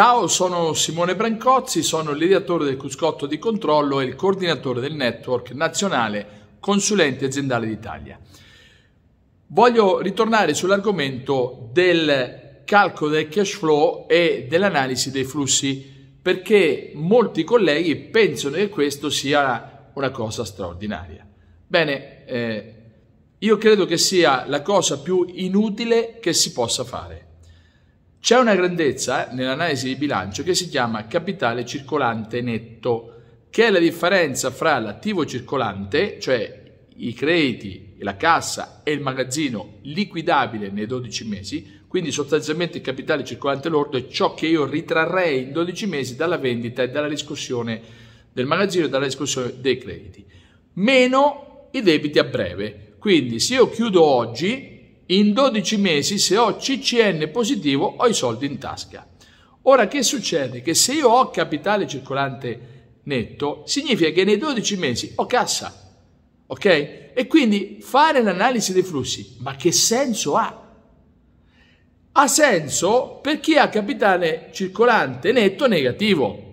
Ciao, sono Simone Brancozzi, sono l'ideatore del Cruscotto di Controllo e il coordinatore del network nazionale consulente aziendale d'Italia. Voglio ritornare sull'argomento del calcolo del cash flow e dell'analisi dei flussi perché molti colleghi pensano che questo sia una cosa straordinaria. Bene, eh, io credo che sia la cosa più inutile che si possa fare c'è una grandezza eh, nell'analisi di bilancio che si chiama capitale circolante netto, che è la differenza fra l'attivo circolante, cioè i crediti, la cassa e il magazzino liquidabile nei 12 mesi, quindi sostanzialmente il capitale circolante lordo è ciò che io ritrarrei in 12 mesi dalla vendita e dalla riscossione del magazzino e dalla riscossione dei crediti, meno i debiti a breve. Quindi se io chiudo oggi in 12 mesi se ho CCN positivo ho i soldi in tasca. Ora che succede? Che se io ho capitale circolante netto, significa che nei 12 mesi ho cassa, ok? E quindi fare l'analisi dei flussi, ma che senso ha? Ha senso per chi ha capitale circolante netto negativo,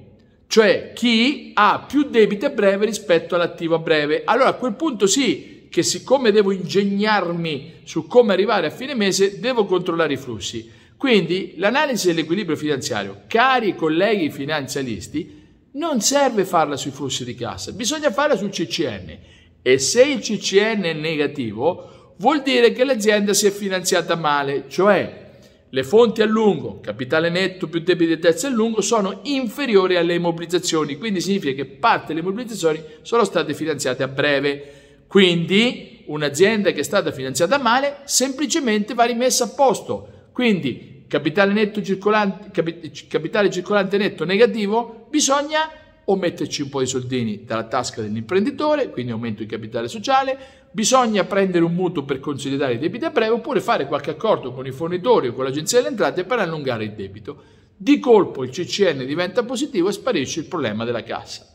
cioè chi ha più debito a breve rispetto all'attivo a breve. Allora a quel punto sì, che siccome devo ingegnarmi su come arrivare a fine mese, devo controllare i flussi. Quindi l'analisi dell'equilibrio finanziario, cari colleghi finanzialisti, non serve farla sui flussi di cassa, bisogna farla sul CCN. E se il CCN è negativo, vuol dire che l'azienda si è finanziata male, cioè le fonti a lungo, capitale netto più debiti di terza a lungo, sono inferiori alle immobilizzazioni, quindi significa che parte delle immobilizzazioni sono state finanziate a breve. Quindi un'azienda che è stata finanziata male semplicemente va rimessa a posto. Quindi capitale, netto circolante, capi, capitale circolante netto negativo, bisogna o metterci un po' di soldini dalla tasca dell'imprenditore, quindi aumento di capitale sociale, bisogna prendere un mutuo per consolidare i debiti a breve oppure fare qualche accordo con i fornitori o con l'agenzia delle entrate per allungare il debito. Di colpo il CCN diventa positivo e sparisce il problema della cassa.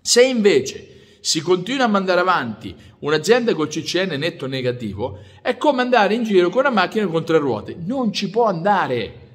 Se invece si continua a mandare avanti un'azienda col CCN netto negativo, è come andare in giro con una macchina con tre ruote. Non ci può andare.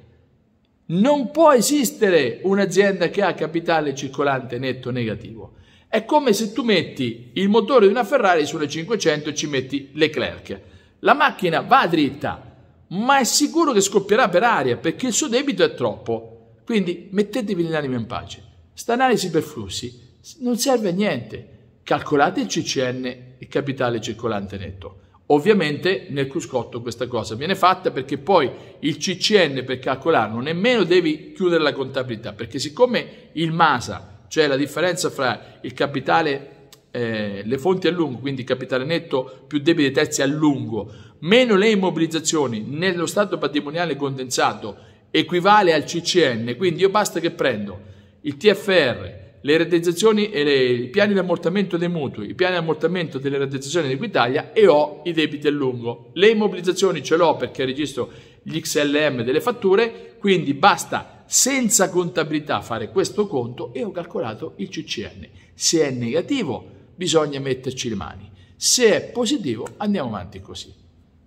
Non può esistere un'azienda che ha capitale circolante netto negativo. È come se tu metti il motore di una Ferrari sulle 500 e ci metti Leclerc. La macchina va dritta, ma è sicuro che scoppierà per aria perché il suo debito è troppo. Quindi mettetevi l'anima in pace. Sta analisi per flussi non serve a niente calcolate il CCN, il capitale circolante netto. Ovviamente nel cruscotto questa cosa viene fatta perché poi il CCN per calcolarlo nemmeno devi chiudere la contabilità, perché siccome il MASA, cioè la differenza fra il capitale, eh, le fonti a lungo, quindi capitale netto più debiti terzi a lungo, meno le immobilizzazioni nello stato patrimoniale condensato equivale al CCN, quindi io basta che prendo il TFR, le rateizzazioni e le, i piani di ammortamento dei mutui, i piani di ammortamento delle rateizzazioni di Equitalia e ho i debiti a lungo. Le immobilizzazioni ce l'ho perché registro gli XLM delle fatture, quindi basta senza contabilità fare questo conto e ho calcolato il CCN. Se è negativo bisogna metterci le mani, se è positivo andiamo avanti così.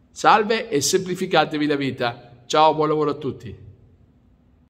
Salve e semplificatevi la vita. Ciao, buon lavoro a tutti.